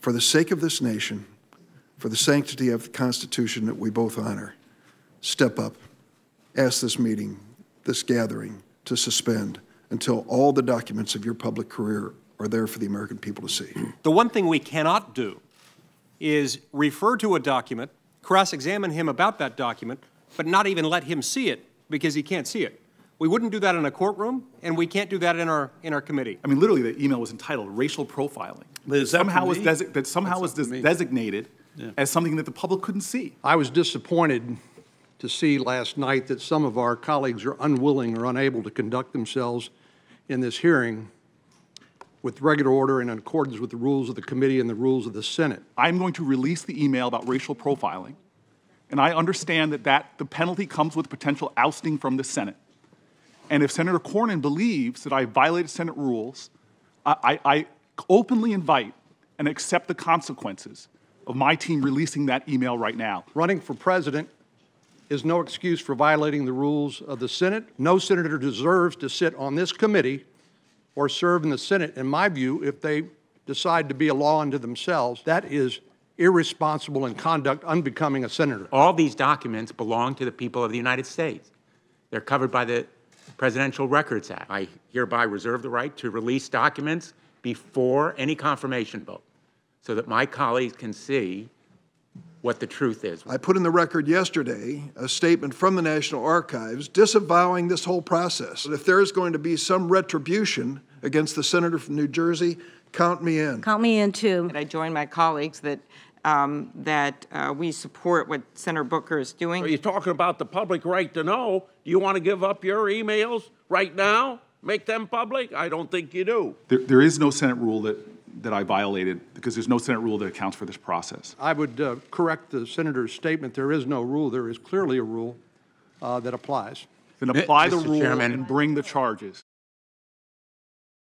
for the sake of this nation, for the sanctity of the Constitution that we both honor, step up, ask this meeting, this gathering, to suspend until all the documents of your public career are there for the American people to see. The one thing we cannot do is refer to a document, cross examine him about that document, but not even let him see it because he can't see it. We wouldn't do that in a courtroom, and we can't do that in our, in our committee. I mean, literally, the email was entitled Racial Profiling. That somehow was, desi- that somehow was des- designated yeah. as something that the public couldn't see. I was disappointed to see last night that some of our colleagues are unwilling or unable to conduct themselves in this hearing with regular order and in accordance with the rules of the committee and the rules of the Senate. I'm going to release the email about racial profiling, and I understand that, that the penalty comes with potential ousting from the Senate. And if Senator Cornyn believes that I violated Senate rules, I, I, openly invite and accept the consequences of my team releasing that email right now. Running for president is no excuse for violating the rules of the Senate. No senator deserves to sit on this committee or serve in the Senate, in my view, if they decide to be a law unto themselves. That is irresponsible in conduct unbecoming a senator. All these documents belong to the people of the United States. They're covered by the Presidential Records Act. I hereby reserve the right to release documents before any confirmation vote so that my colleagues can see what the truth is. I put in the record yesterday a statement from the National Archives disavowing this whole process. If there is going to be some retribution against the senator from New Jersey, count me in. Count me in too. And I join my colleagues that um, that uh, we support what Senator Booker is doing. Are you talking about the public right to know? Do you want to give up your emails right now? make them public? I don't think you do. There, there is no Senate rule that, that I violated because there's no Senate rule that accounts for this process. I would uh, correct the senator's statement. There is no rule. There is clearly a rule uh, that applies. Then apply Mr. the rule Chairman. and bring the charges.